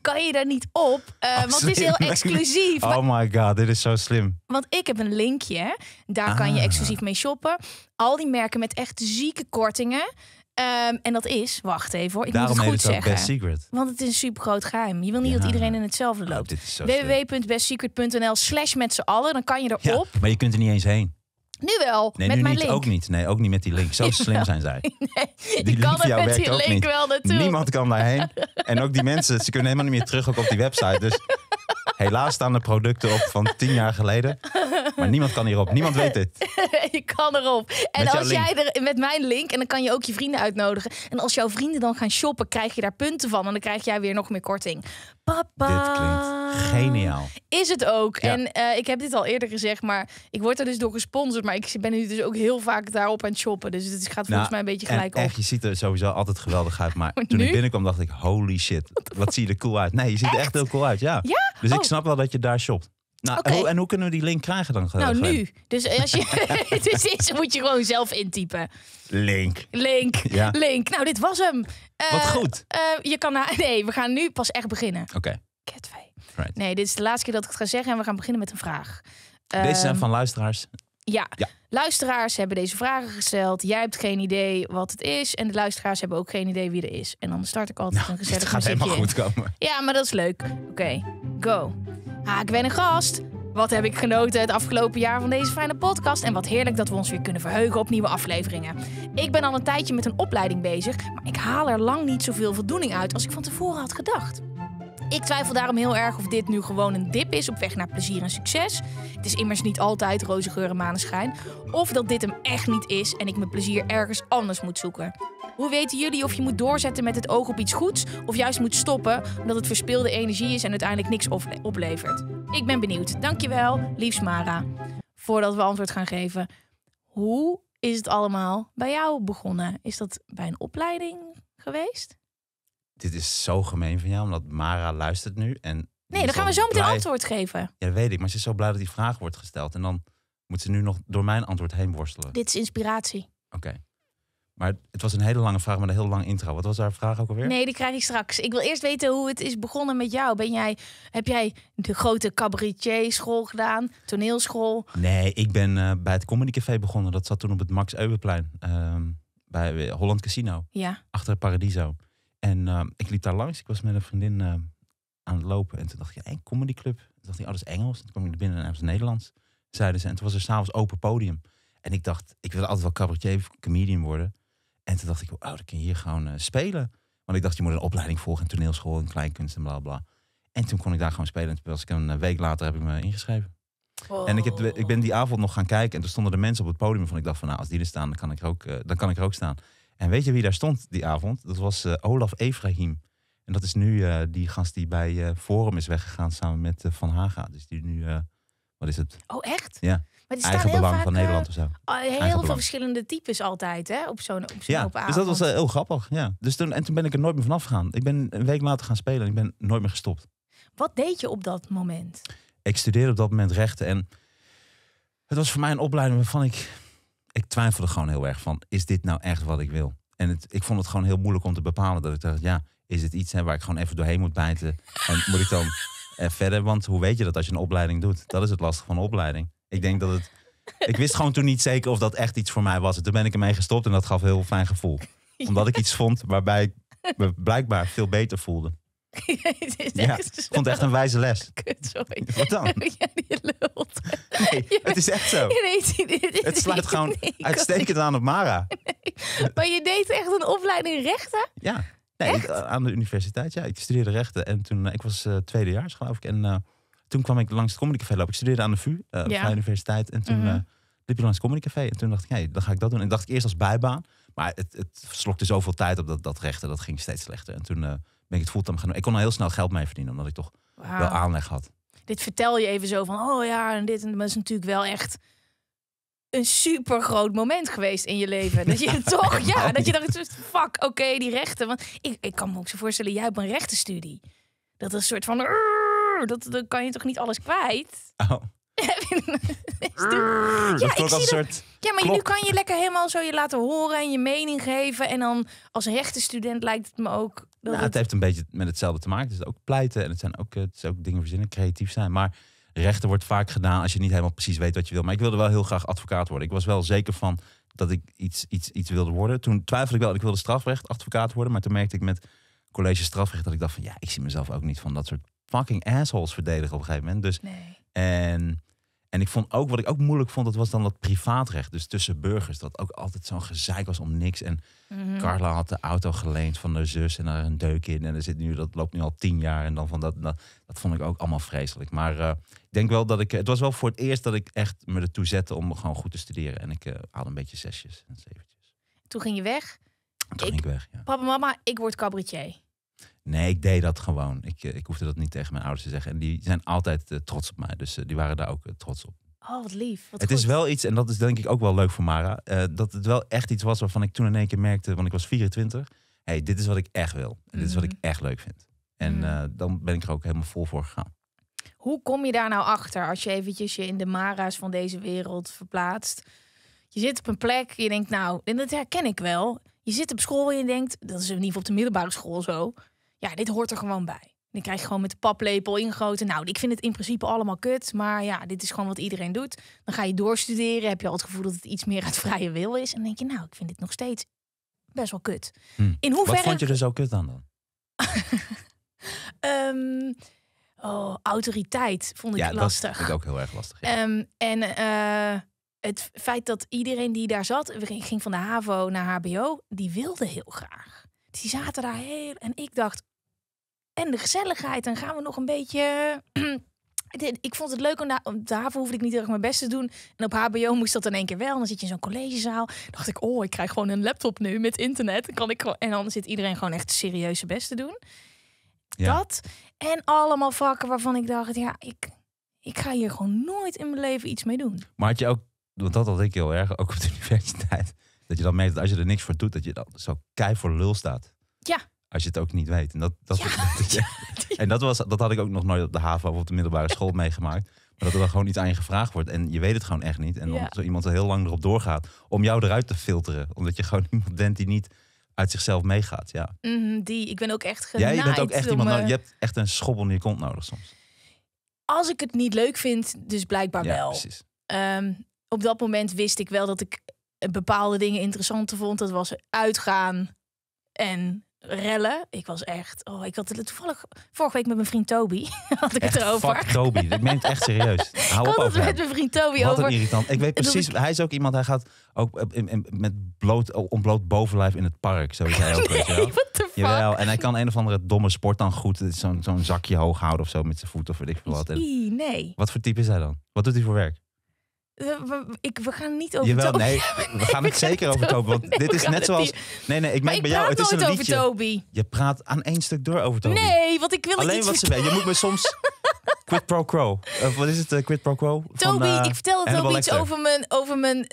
kan je daar niet op. Uh, want het is heel exclusief. Oh my god, dit is zo slim. Want ik heb een linkje. Daar kan je ah. exclusief mee shoppen. Al die merken met echt zieke kortingen. Ehm, en dat is, wacht even hoor, ik moet het goed het zeggen. Best Secret. Want het is een super groot geheim. Je wil niet dat iedereen in hetzelfde oh, loopt. www.bestsecret.nl slash met z'n allen, dan kan je erop. Ja, maar je kunt er niet eens heen. Nu wel. Nee, met nu mijn niet, link. ook niet. Nee, ook niet met die link. Zo slim zijn zij. Nee, die kan het met die link wel natuurlijk. Niemand kan daarheen. En ook die mensen, ze kunnen helemaal niet meer terug op die website. Dus helaas staan de producten op van tien jaar geleden. Maar niemand kan hierop. Niemand weet dit. je kan erop. En als jij er met mijn link, en dan kan je ook je vrienden uitnodigen. En als jouw vrienden dan gaan shoppen, krijg je daar punten van. En dan krijg jij weer nog meer korting. Papa. Dit klinkt geniaal. Is het ook. En eh, ik heb dit al eerder gezegd, maar ik word er dus door gesponsord. Maar ik ben nu dus ook heel vaak daarop aan het shoppen. Dus het gaat volgens nou, mij een beetje gelijk op. Echt, je ziet er sowieso altijd geweldig uit. Maar, toen ik binnenkwam dacht ik, holy shit. Wat zie je er cool uit. Nee, je ziet echt? er echt heel cool uit. Ja. ja? Dus ik oh. snap wel dat je daar shopt. Nou, en, hoe, kunnen we die link krijgen dan? Nou, nu. Dus eh, als je het is, moet je gewoon zelf intypen. Link. Link. Ja. Link. Nou, dit was hem. Eh, wat goed. Eh, je kan nee, we gaan nu pas echt beginnen. Oké. Okay. Nee, dit is de laatste keer dat ik het ga zeggen en we gaan beginnen met een vraag. Deze ehm, zijn van luisteraars. Ja. Luisteraars hebben deze vragen gesteld. Jij hebt geen idee wat het is. En de luisteraars hebben ook geen idee wie er is. En dan start ik altijd nou, een gezellig Het gaat helemaal goed komen. Ja, maar dat is leuk. Oké, go ik ben een gast. Wat heb ik genoten het afgelopen jaar van deze fijne podcast en wat heerlijk dat we ons weer kunnen verheugen op nieuwe afleveringen. Ik ben al een tijdje met een opleiding bezig, maar ik haal er lang niet zoveel voldoening uit als ik van tevoren had gedacht. Ik twijfel daarom heel erg of dit nu gewoon een dip is op weg naar plezier en succes. Het is immers niet altijd roze geuren maneschijn. Of dat dit hem echt niet is en ik mijn plezier ergens anders moet zoeken. Hoe weten jullie of je moet doorzetten met het oog op iets goeds of juist moet stoppen omdat het verspilde energie is en uiteindelijk niks oplevert? Ik ben benieuwd. Dankjewel, liefst Mara. Voordat we antwoord gaan geven, hoe is het allemaal bij jou begonnen? Is dat bij een opleiding geweest? Dit is zo gemeen van jou, omdat Mara luistert nu en Nee, dan gaan we zo meteen antwoord geven. Ja, weet ik. Maar ze is zo blij dat die vraag wordt gesteld. En dan moet ze nu nog door mijn antwoord heen worstelen. Dit is inspiratie. Oké. Maar het was een hele lange vraag met een heel lang intro. Wat was haar vraag ook alweer? Nee, die krijg ik straks. Ik wil eerst weten hoe het is begonnen met jou. Ben jij, heb jij de grote cabaretier school gedaan? Toneelschool? Nee, ik ben eh, bij het Comedy Café begonnen. Dat zat toen op het Max Euweplein. Ehm, bij Holland Casino. Ja. Achter Paradiso. En eh, ik liep daar langs. Ik was met een vriendin eh, aan het lopen. En toen dacht ik, ja, een comedyclub. Toen dacht ik, oh, alles Engels. En toen kwam ik binnen en het was Nederlands. Zeiden ze. En toen was er s'avonds open podium. En ik dacht, ik wil altijd wel cabaretier comedian worden. En toen dacht ik, oh, dan kun je hier gewoon eh, spelen. Want ik dacht, je moet een opleiding volgen, een toneelschool, een kleinkunst en bla bla. En toen kon ik daar gewoon spelen. En toen was ik een eh, week later heb ik me ingeschreven. En ik, heb, ik ben die avond nog gaan kijken. En toen stonden de mensen op het podium. Van ik dacht van nou, als die er staan, dan kan ik er ook, eh, dan kan ik er ook staan. En weet je wie daar stond die avond? Dat was Olaf Efraim. En dat is nu die gast die bij Forum is weggegaan samen met Van Haga. Dus die nu, wat is het? Oh, echt? Ja. Maar staan eigen heel belang vaak, van eh, Nederland of zo. Eh, heel veel verschillende types altijd hè, op zo'n op ja, Dus dat was eh, heel grappig. Ja. Dus toen, en toen ben ik er nooit meer vanaf gegaan. Ik ben een week later gaan spelen en ik ben nooit meer gestopt. Wat deed je op dat moment? Ik studeerde op dat moment rechten en het was voor mij een opleiding waarvan ik... Ik twijfelde gewoon heel erg van, is dit nou echt wat ik wil? En het, ik vond het gewoon heel moeilijk om te bepalen. Dat ik dacht, ja, is het iets waar ik gewoon even doorheen moet bijten? En moet ik dan verder? Want hoe weet je dat als je een opleiding doet? Dat is het lastige van een opleiding. Ik denk dat het. Ik wist gewoon toen niet zeker of dat echt iets voor mij was. En toen ben ik ermee gestopt en dat gaf een heel fijn gevoel. Omdat ik iets vond waarbij ik me blijkbaar veel beter voelde. ja, ik vond echt een wijze les. Kut, sorry. Wat dan? Jij lult. het is echt zo. het sluit gewoon uitstekend aan op Mara. Maar je deed echt een opleiding rechten? Ja, nee, aan de universiteit. Ja, ik studeerde rechten. En toen, eh, ik was uh, tweedejaars geloof ik. En eh, toen kwam ik langs het Comedy Café lopen. Ik studeerde aan de VU, uh, de Universiteit. En toen mhm. eh, liep je langs het Comedy Café. En toen dacht ik, hey, dan ga ik dat doen. En dacht ik eerst als bijbaan. Maar het, het slokte zoveel tijd op dat, dat rechten. Dat ging steeds slechter. En toen eh, ben ik het fulltime gaan doen. Ik kon al heel snel geld mee verdienen, omdat ik toch wel aanleg had. Dit vertel je even zo van, oh ja, en dit. En dat is natuurlijk wel echt een super groot moment geweest in je leven. Dat je toch, ja, dat je dacht, fuck, oké, die rechten. Want ik, ik kan me ook zo voorstellen, jij hebt een rechtenstudie. Dat is een soort van dat, dan kan je toch niet alles kwijt? Oh. ja, ja, maar nu kan je lekker helemaal zo je laten horen en je mening geven. En dan als rechtenstudent lijkt het me ook... Nou, het... het heeft een beetje met hetzelfde te maken. Het is ook pleiten en het zijn ook, eh, het is ook dingen verzinnen, creatief zijn. Maar rechten wordt vaak gedaan als je niet helemaal precies weet wat je wil. Maar ik wilde wel heel graag advocaat worden. Ik was wel zeker van dat ik iets, iets, iets wilde worden. Toen twijfelde ik wel, ik wilde strafrecht advocaat worden. Maar toen merkte ik met college strafrecht dat ik dacht van ja, ik zie mezelf ook niet van dat soort fucking assholes verdedigen op een gegeven moment. Dus, nee. En en ik vond ook, wat ik ook moeilijk vond, dat was dan dat privaatrecht. Dus tussen burgers, dat ook altijd zo'n gezeik was om niks. En mhm. Carla had de auto geleend van haar zus en daar een deuk in. En er zit nu, dat loopt nu al tien jaar. En dan van dat, dat, dat vond ik ook allemaal vreselijk. Maar eh, ik denk wel dat ik, het was wel voor het eerst dat ik echt me ertoe zette om gewoon goed te studeren. En ik eh, haalde een beetje zesjes en zeventjes. Toen ging je weg? Toen ik, ging ik weg, Papa, mama, ik word cabaretier. Nee, ik deed dat gewoon. Ik, eh, ik hoefde dat niet tegen mijn ouders te zeggen. En die zijn altijd eh, trots op mij. Dus eh, die waren daar ook trots op. Oh, wat lief. het is wel iets, en dat is denk ik ook wel leuk voor Mara. dat het wel echt iets was waarvan ik toen in één keer merkte, want ik was 24. hey, dit is wat ik echt wil. En Dit is wat ik mhm. echt leuk vind. En mhm. dan ben ik er ook helemaal vol voor gegaan. Hoe kom je daar nou achter als je eventjes je in de Mara's van deze wereld verplaatst? Je zit op een plek, je denkt nou, en dat herken ik wel. Je zit op school en je denkt, dat is in ieder geval op de middelbare school zo ja, dit hoort er gewoon bij. Dan krijg je gewoon met de paplepel ingoten. Nou, ik vind het in principe allemaal kut. Maar ja, dit is gewoon wat iedereen doet. Dan ga je doorstuderen. Heb je al het gevoel dat het iets meer uit vrije wil is. En dan denk je, nou, ik vind dit nog steeds best wel kut. Hm. In hoeverre... Wat vond je er zo kut aan dan? Ehm, oh, autoriteit vond ik ja, lastig. Ja, dat is ook heel erg lastig. Ehm, en eh, het feit dat iedereen die daar zat... ging van de HAVO naar HBO. Die wilde heel graag. Die zaten daar heel... En ik dacht, en de gezelligheid. En gaan we nog een beetje. Ik vond het leuk, om daar daarvoor hoefde ik niet erg mijn best te doen. En op HBO moest dat in één keer wel. dan zit je in zo'n collegezaal. dacht ik, oh, ik krijg gewoon een laptop nu met internet. Dan kan ik gewoon... En dan zit iedereen gewoon echt serieuze best te doen. Ja. Dat. En allemaal vakken waarvan ik dacht, ja, ik, ik ga hier gewoon nooit in mijn leven iets mee doen. Maar had je ook, want dat had ik heel erg, ook op de universiteit. Dat je dan merkt dat als je er niks voor doet, dat je dan zo kei voor lul staat. Als je het ook niet weet. En dat, dat, en dat, was, dat had ik ook nog nooit op de haven of op de middelbare school meegemaakt. Maar dat er dan gewoon iets aan je gevraagd wordt. En je weet het gewoon echt niet. En omdat iemand er heel lang erop doorgaat. Om jou eruit te filteren. Omdat je gewoon iemand bent die niet uit zichzelf meegaat. Ja. Mhm, die, ik ben ook echt genaaid. Ja, je bent ook echt iemand. Eh, je hebt echt een schop onder je kont nodig soms. Als ik het niet leuk vind, dus blijkbaar ja, wel. Precies. Ehm, op dat moment wist ik wel dat ik bepaalde dingen interessant vond. Dat was uitgaan en rellen. Ik was echt. Oh, ik had het toevallig vorige week met mijn vriend Toby. Had ik echt, het erover. Fuck Toby. Ik meen het echt serieus. Hou ik op over. met mijn vriend Toby Wat over. Een irritant. Ik weet precies. Hij is ook iemand. Hij gaat ook eh, in, met bloot, oh, ontbloot bovenlijf in het park. Zo is hij ook. Nee, Jawel. En hij kan een of andere domme sport dan goed. Zo'n zo'n zakje hoog houden of zo met zijn voet of weet ik veel wat. En... nee. Wat voor type is hij dan? Wat doet hij voor werk? Eh, we, ik, we gaan niet over Jawel, nee, we gaan het zeker over Toby. Want dit is net zoals. Nee, nee, ik merk bij jou. Het is een over Toby. Je praat aan één stuk door over Toby. Nee, want ik wil Alleen iets wat ze weten. Je moet me soms. Quid pro quo. Of eh, wat is het? Uh, quid pro quo? Toby, ik vertel ik vertelde Toby iets over mijn, over mijn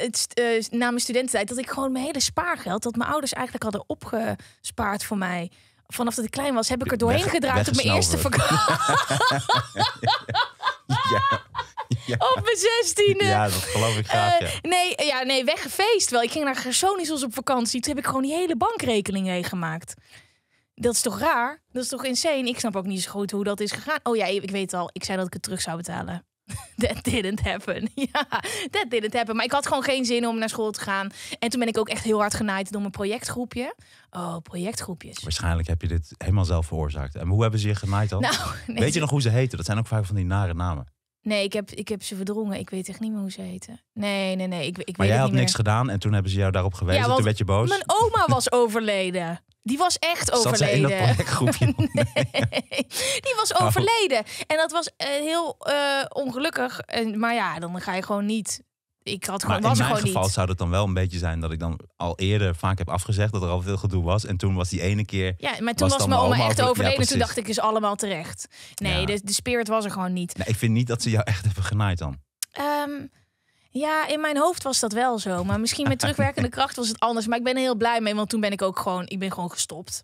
na mijn studententijd. Dat ik gewoon mijn hele spaargeld, dat mijn ouders eigenlijk hadden opgespaard voor mij. Vanaf dat ik klein was, heb ik er doorheen gedraaid op mijn nou eerste vakantie. ja. Op mijn zestiende. Ja, dat geloof ik graag. Eh, nee, eh, ja, nee, weggefeest wel. Ik ging naar Gersonisos op vakantie. Toen heb ik gewoon die hele bankrekening meegemaakt. Dat is toch raar? Dat is toch insane? Ik snap ook niet zo goed hoe dat is gegaan. Oh ja, ik weet al. Ik zei dat ik het terug zou betalen. That didn't happen. Ja, that didn't happen. Maar ik had gewoon geen zin om naar school te gaan. En toen ben ik ook echt heel hard genaaid door mijn projectgroepje. Oh, projectgroepjes. Waarschijnlijk heb je dit helemaal zelf veroorzaakt. En hoe hebben ze je genaaid al? Nou, weet je nog hoe ze heten? Dat zijn ook vaak van die nare namen. Nee, ik heb, ik heb ze verdrongen. Ik weet echt niet meer hoe ze heten. Nee, nee, nee. Ik, ik maar jij had niks gedaan en toen hebben ze jou daarop gewezen. Ja, toen werd je boos. Mijn oma was overleden. Die was echt overleden. Zat ze in dat projectgroepje? nee. Die was oh. overleden. En dat was eh, heel eh, ongelukkig. En, maar ja, dan ga je gewoon niet ik had gewoon, in mijn geval zou het dan wel een beetje zijn dat ik dan al eerder vaak heb afgezegd dat er al veel gedoe was. En toen was die ene keer. Ja, maar toen was, was mijn oma echt overleden. en toen dacht ik, is allemaal terecht. Nee, de, de spirit was er gewoon niet. Nee, ik vind niet dat ze jou echt hebben genaaid dan. Ehm, ja, in mijn hoofd was dat wel zo. Maar misschien met terugwerkende kracht was het anders. Maar ik ben er heel blij mee, want toen ben ik ook gewoon, ik ben gewoon gestopt.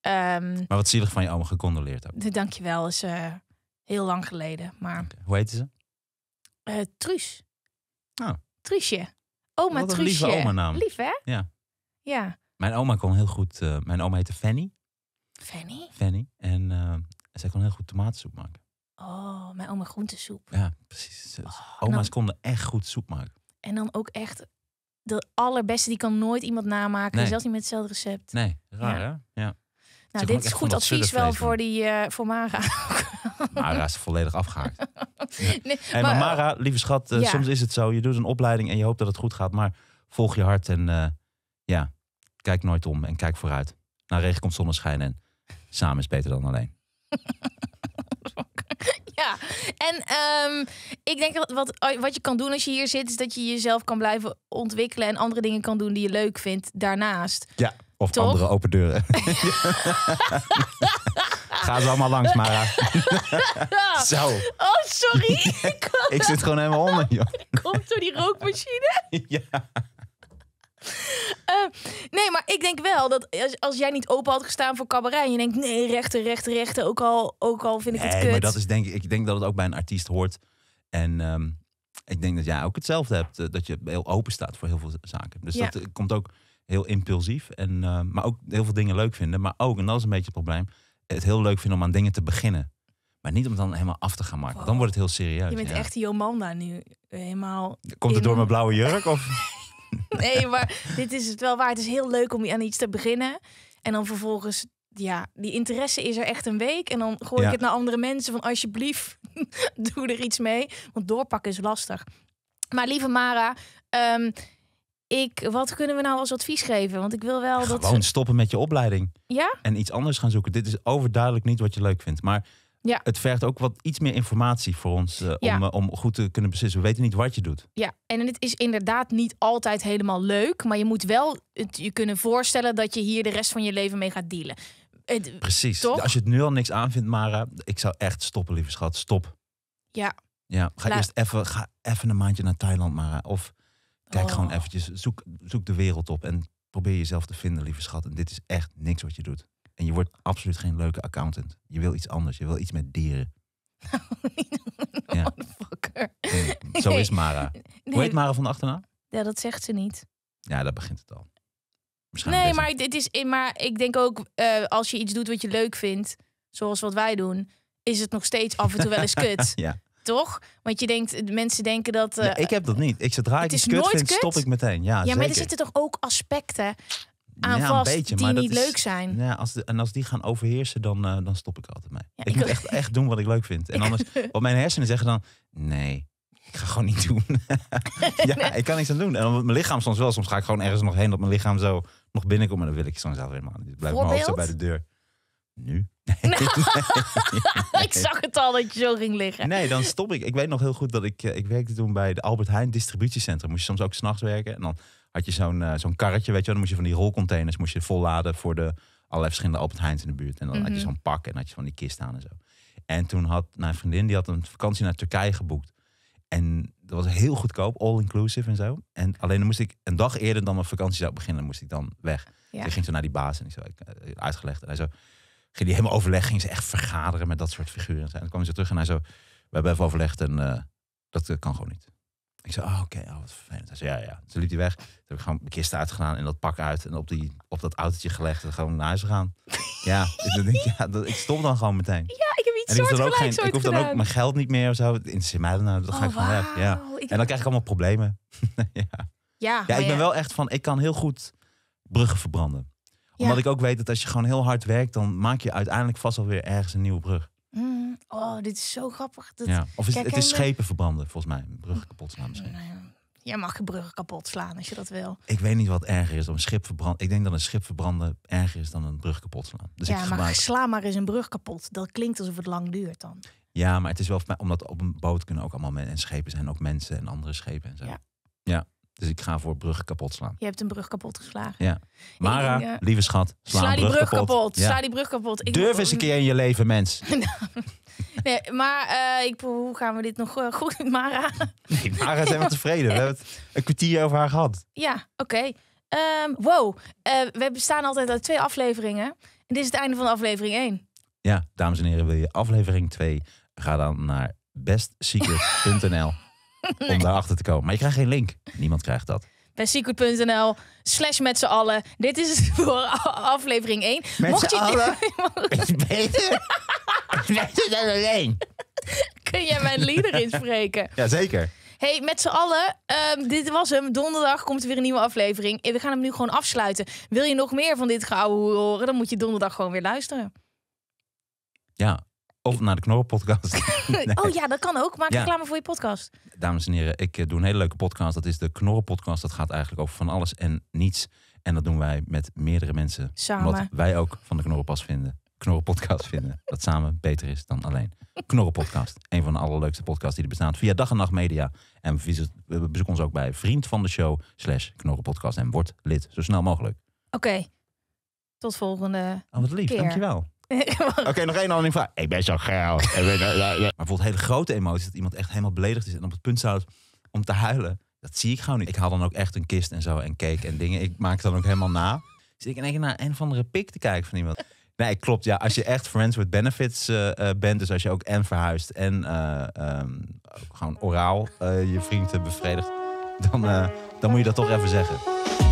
Ehm, maar wat zielig van je oma gecondoleerd heb. Dankjewel, is eh, heel lang geleden. Maar... Hoe heette ze? Uh, Truus. Oh. Truusje. Oma Wat lieve oma-naam. Lief, hè? Ja. Ja. Mijn oma kon heel goed... Eh, mijn oma heette Fanny. Fanny? Fanny. En eh, zij kon heel goed tomatensoep maken. Oh, mijn oma groentesoep. Ja, precies. Oh, oma's konden echt goed soep maken. En dan ook echt de allerbeste, die kan nooit iemand namaken. Nee. Zelfs niet met hetzelfde recept. Nee, raar hè? Ja. Nou, dit is goed advies wel voor die eh, voor Mara. Mara is volledig afgehaakt. nee, maar, Mara, lieve schat, eh, soms is het zo. Je doet een opleiding en je hoopt dat het goed gaat. Maar volg je hart en eh, ja, kijk nooit om en kijk vooruit. Naar regen komt zonneschijn en samen is beter dan alleen. ja, en ehm, ik denk dat wat, oh, wat je kan doen als je hier zit... is dat je jezelf kan blijven ontwikkelen... en andere dingen kan doen die je leuk vindt daarnaast. Ja. Of andere open deuren. Ga ze allemaal langs, Mara. Zo. Oh, sorry. Ik, zit gewoon helemaal onder, joh. Komt door die rookmachine. ja. Eh, nee, maar ik denk wel dat als, als, jij niet open had gestaan voor cabaret... je denkt, nee, rechter, rechter, rechter, ook al, ook al vind ik het kut. maar dat is denk ik... Ik denk dat het ook bij een artiest hoort. En ehm, ik denk dat jij ook hetzelfde hebt. Eh, dat je heel open staat voor heel veel zaken. Dus dat eh, komt ook heel impulsief. En, eh, maar ook heel veel dingen leuk vinden. Maar ook, en dat is een beetje het probleem, het heel leuk vinden om aan dingen te beginnen. Maar niet om het dan helemaal af te gaan maken. Dan wordt het heel serieus. Je bent ja. echt Jomanda nu. Helemaal. Komt het door mijn blauwe jurk? Of? nee, maar dit is het wel waar. Het is heel leuk om aan iets te beginnen. En dan vervolgens, ja, die interesse is er echt een week. En dan gooi ik het naar andere mensen van alsjeblieft, doe er iets mee. Want doorpakken is lastig. Maar lieve Mara, ehm, ik, wat kunnen we nou als advies geven? Want ik wil wel dat dat... Gewoon stoppen met je opleiding. Ja? En iets anders gaan zoeken. Dit is overduidelijk niet wat je leuk vindt. Maar ja. het vergt ook wat iets meer informatie voor ons eh, om, eh, om goed te kunnen beslissen. We weten niet wat je doet. Ja, en het is inderdaad niet altijd helemaal leuk. Maar je moet wel het, je kunnen voorstellen dat je hier de rest van je leven mee gaat dealen. Het, Precies. Toch? Als je het nu al niks aanvindt, Mara, ik zou echt stoppen, lieve schat. Stop. Ja. Ja, ga eerst even, ga even een maandje naar Thailand, Mara. Of Kijk gewoon oh. eventjes, zoek, zoek de wereld op en probeer jezelf te vinden, lieve schat. En dit is echt niks wat je doet. En je wordt absoluut geen leuke accountant. Je wil iets anders. Je wil iets met dieren. ja. zo is Mara. Hoe heet Mara van achterna Ja, dat zegt ze niet. Ja, dat begint het al. Nee, maar, dit is, maar ik denk ook eh, als je iets doet wat je leuk vindt, zoals wat wij doen, is het nog steeds af en toe wel eens kut. ja. Toch? Want je denkt, de mensen denken dat. nee, eh, ik heb dat niet. Ik zodra ik iets kut vind, stop ik meteen. Ja, ja maar er zitten toch ook aspecten aan ja, vast die niet leuk zijn. Ja, als en als die gaan overheersen, dan, eh, dan stop ik altijd mee. Ja, ik, moet echt, echt doen wat ik leuk vind. En anders, wat mijn hersenen zeggen dan, nee, ik ga gewoon niet doen. ja, ik kan niks aan doen. En mijn lichaam soms wel. Soms ga ik gewoon ergens nog heen dat mijn lichaam zo nog binnenkomt. En dan wil ik soms zelf helemaal niet. blijven. blijf mijn hoofd zo bij de deur nu? Nee. ik zag het al dat je zo ging liggen. Nee, dan stop ik. Ik weet nog heel goed dat ik... Eh, ik werkte toen bij de Albert Heijn distributiecentrum. Moest je soms ook s'nachts werken. En dan had je zo'n eh, zo'n karretje, weet je wel. Dan moest je van die rolcontainers moest je volladen voor de allerlei verschillende Albert Heijns in de buurt. En dan had je mhm. zo'n pak en had je van die kist aan en zo. En toen had mijn vriendin, die had een vakantie naar Turkije geboekt. En dat was heel goedkoop, all inclusive en zo. En alleen dan moest ik een dag eerder dan mijn vakantie zou beginnen, moest ik dan weg. Ja. ik ging zo naar die baas en ik zo ik, eh, uitgelegd. En hij zo, die helemaal overleg, ging ze echt vergaderen met dat soort figuren. En dan kwam ze terug en hij zo, we hebben even overlegd en eh, dat eh, kan gewoon niet. Ik zei, oh, oké, oh, wat vervelend. ja, ja. Toen liep hij weg. Toen heb ik gewoon mijn kist uitgedaan en dat pak uit en op, die, op dat autootje gelegd en gewoon naar huis gaan. ja, ik, denk, ja dat, ik stop dan gewoon meteen. Ja, ik heb iets en ik hoef dan ook, ik hoef dan ook mijn geld niet meer of zo. In mij nou, ga oh, ik van weg. Ja. En dan krijg ik allemaal problemen. ja. Ja, ja, ik ben wel echt van, ik kan heel goed bruggen verbranden omdat ik ook weet dat als je gewoon heel hard werkt, dan maak je uiteindelijk vast alweer ergens een nieuwe brug. Mm. oh, dit is zo grappig. Dat... Ja. Of is, Kijk, het is schepen verbranden, volgens mij. Bruggen kapot slaan misschien. Nou ja. Jij mag je bruggen kapot slaan als je dat wil. Ik weet niet wat erger is dan een schip verbranden. Ik denk dat een schip verbranden erger is dan een brug kapot slaan. Dus ja, ik maar sla maar eens een brug kapot. Dat klinkt alsof het lang duurt dan. Ja, maar het is wel omdat op een boot kunnen ook allemaal mensen. En schepen zijn ook mensen en andere schepen en zo. Ja. ja. Dus ik ga voor brug kapot slaan. Je hebt een brug kapot geslagen. Ja. Mara, eh, lieve schat, sla, sla die brug kapot. Sla die brug kapot. Ik Durf eens een keer in je leven, mens. Nou, nee, maar eh, hoe gaan we dit nog eh, goed Mara? nee, Mara zijn we tevreden. We hebben het een kwartier over haar gehad. Ja, oké. Ehm, wow, we bestaan altijd uit twee afleveringen. En dit is het einde van aflevering 1. Ja, dames en heren, wil je aflevering 2? Ga dan naar bestsecret.nl nee. om daarachter te komen. Maar je krijgt geen link. Niemand krijgt dat bij secret.nl slash met z'n allen. Dit is voor aflevering 1. Met Mocht je allen? Is beter? met z'n allen alleen. Kun jij mijn leader inspreken? Jazeker. Hey, met z'n allen, ehm, dit was hem. Donderdag komt er weer een nieuwe aflevering. Eh, we gaan hem nu gewoon afsluiten. Wil je nog meer van dit gouden horen, dan moet je donderdag gewoon weer luisteren. Ja, of naar de Knorrenpodcast. nee. Oh ja, dat kan ook. Maak reclame voor je podcast. Dames en heren, ik eh, doe een hele leuke podcast. Dat is de Knorrenpodcast. Dat gaat eigenlijk over van alles en niets. En dat doen wij met meerdere mensen. Samen. Omdat wij ook van de Knorrenpas vinden. Knorrenpodcast vinden. Dat samen beter is dan alleen. Knorrenpodcast. Een van de allerleukste podcasts die er bestaat. Via Dag en Nacht Media. En bezoek ons ook bij Vriend van de Show. Slash Knorrenpodcast. En word lid. Zo snel mogelijk. Oké. Tot volgende Oh, wat lief. Keer. Dankjewel. Oké, nog één andere vraag. Ik ben zo geil. maar bijvoorbeeld hele grote emoties, dat iemand echt helemaal beledigd is en op het punt staat om te huilen. Dat zie ik gewoon niet. Ik haal dan ook echt een kist en zo en cake en dingen. Ik maak het dan ook helemaal na. Zit ik in één naar een of andere pik te kijken van iemand. Nee, klopt. Ja, als je echt Friends with Benefits eh, eh, bent, dus als je ook en verhuist en eh, ehm, gewoon oraal je vriend bevredigt, dan, dan moet je dat toch even zeggen.